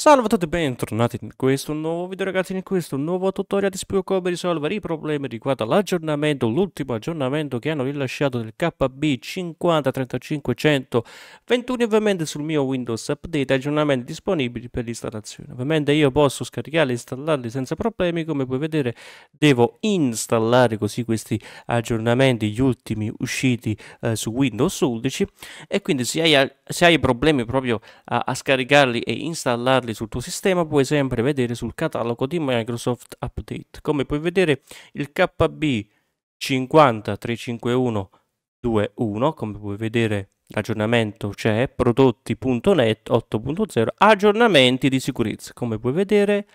Salve a tutti e bentornati in questo nuovo video ragazzi, in questo nuovo tutorial ti spiego come risolvere i problemi riguardo all'aggiornamento, l'ultimo aggiornamento che hanno rilasciato del KB 5035121 ovviamente sul mio Windows Update, aggiornamenti disponibili per l'installazione. Ovviamente io posso scaricarli e installarli senza problemi, come puoi vedere devo installare così questi aggiornamenti, gli ultimi usciti eh, su Windows 11 e quindi se hai, se hai problemi proprio a, a scaricarli e installarli installare sul tuo sistema puoi sempre vedere sul catalogo di Microsoft Update. Come puoi vedere il KB 21, come puoi vedere l'aggiornamento c'è, prodotti.net 8.0, aggiornamenti di sicurezza, come puoi vedere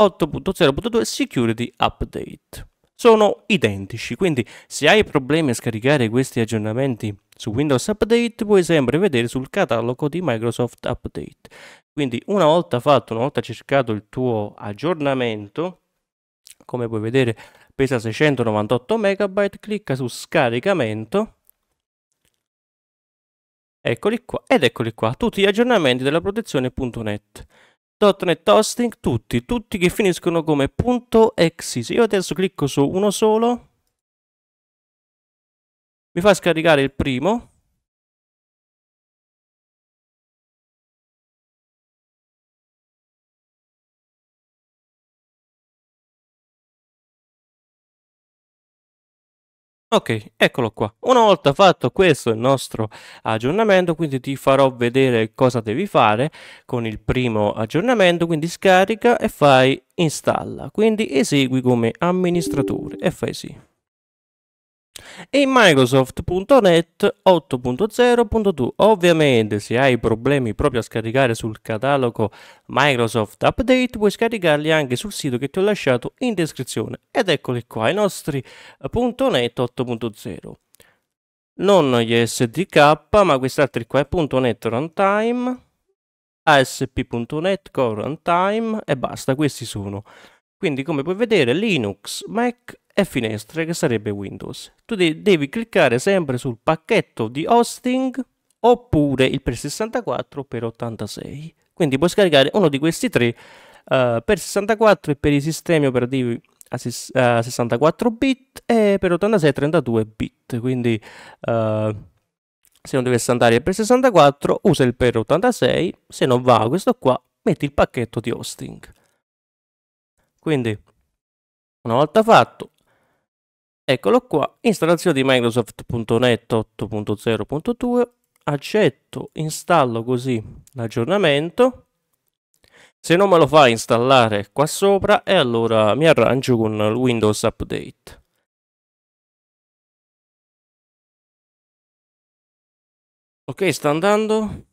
8.0.2 Security Update sono identici, quindi se hai problemi a scaricare questi aggiornamenti su Windows Update puoi sempre vedere sul catalogo di Microsoft Update. Quindi una volta fatto, una volta cercato il tuo aggiornamento, come puoi vedere pesa 698 MB, clicca su scaricamento Eccoli qua ed eccoli qua tutti gli aggiornamenti della protezione.net. .NET Hosting, tutti, tutti che finiscono come Se Io adesso clicco su uno solo, mi fa scaricare il primo, Ok, eccolo qua. Una volta fatto questo il nostro aggiornamento, quindi ti farò vedere cosa devi fare con il primo aggiornamento, quindi scarica e fai installa, quindi esegui come amministratore e fai sì e Microsoft.net 8.0.2. Ovviamente se hai problemi proprio a scaricare sul catalogo Microsoft Update puoi scaricarli anche sul sito che ti ho lasciato in descrizione. Ed eccoli qua i nostri eh, .net 8.0. Non gli SDK, ma quest'altro qua è .NET Runtime, ASP.NET Core Runtime e basta, questi sono. Quindi come puoi vedere Linux, Mac e finestre che sarebbe Windows. Tu de devi cliccare sempre sul pacchetto di hosting oppure il per 64 per 86. Quindi puoi scaricare uno di questi tre uh, per 64 e per i sistemi operativi a, 64 bit e per 86 32 bit. Quindi uh, se non dovesse andare per 64 usa il per 86, se non va questo qua metti il pacchetto di hosting. Quindi una volta fatto Eccolo qua, installazione di Microsoft.net 8.0.2, accetto, installo così l'aggiornamento. Se non me lo fa installare qua sopra e allora mi arrangio con il Windows Update. Ok, sta andando.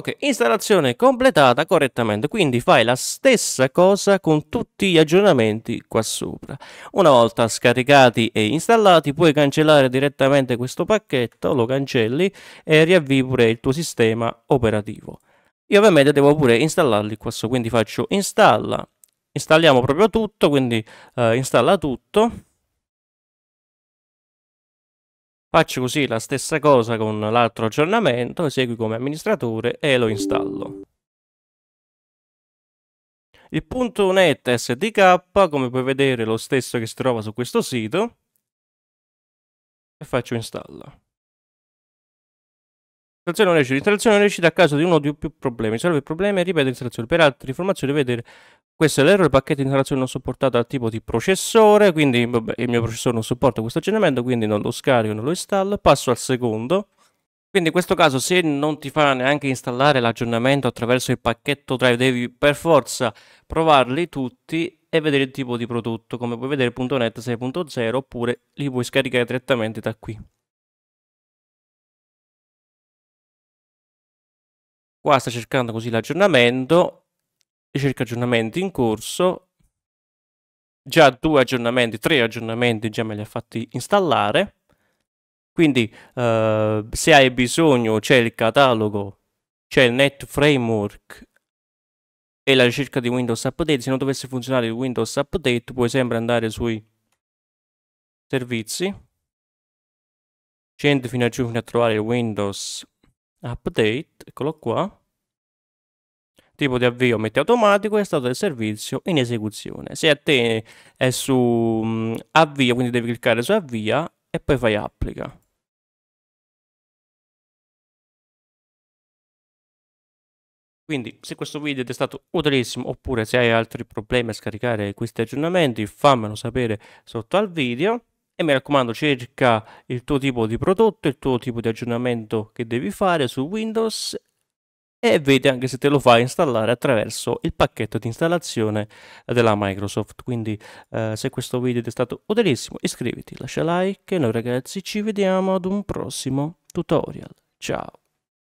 Ok, installazione completata correttamente, quindi fai la stessa cosa con tutti gli aggiornamenti qua sopra. Una volta scaricati e installati puoi cancellare direttamente questo pacchetto, lo cancelli e riavvi pure il tuo sistema operativo. Io ovviamente devo pure installarli qua sopra, quindi faccio installa, installiamo proprio tutto, quindi eh, installa tutto Faccio così la stessa cosa con l'altro aggiornamento, esegui come amministratore e lo installo. Il punto .NET SDK, come puoi vedere, è lo stesso che si trova su questo sito. E faccio installa. Installazione non L'installazione non recita a caso di uno o più problemi. Salve il problema e ripeto l'installazione. Per altre informazioni vedere questo è l'errore, il pacchetto di installazione non supportato dal tipo di processore, quindi vabbè, il mio processore non supporta questo aggiornamento, quindi non lo scarico, non lo installo. Passo al secondo. Quindi in questo caso se non ti fa neanche installare l'aggiornamento attraverso il pacchetto drive, devi per forza provarli tutti e vedere il tipo di prodotto, come puoi vedere .NET 6.0 oppure li puoi scaricare direttamente da qui. Qua sta cercando così l'aggiornamento ricerca aggiornamenti in corso, già due aggiornamenti, tre aggiornamenti già me li ha fatti installare, quindi eh, se hai bisogno c'è il catalogo, c'è il Net Framework e la ricerca di Windows Update, se non dovesse funzionare il Windows Update puoi sempre andare sui servizi, scendi fino a giù fino a trovare il Windows Update, eccolo qua, tipo di avvio metti automatico e stato del servizio in esecuzione. Se a te è su mh, mm, avvia, quindi devi cliccare su avvia e poi fai applica. Quindi se questo video ti è stato utilissimo oppure se hai altri problemi a scaricare questi aggiornamenti fammelo sapere sotto al video e mi raccomando cerca il tuo tipo di prodotto, il tuo tipo di aggiornamento che devi fare su Windows e vede anche se te lo fa installare attraverso il pacchetto di installazione della Microsoft. Quindi eh, se questo video ti è stato utilissimo iscriviti, lascia like e noi ragazzi ci vediamo ad un prossimo tutorial. Ciao!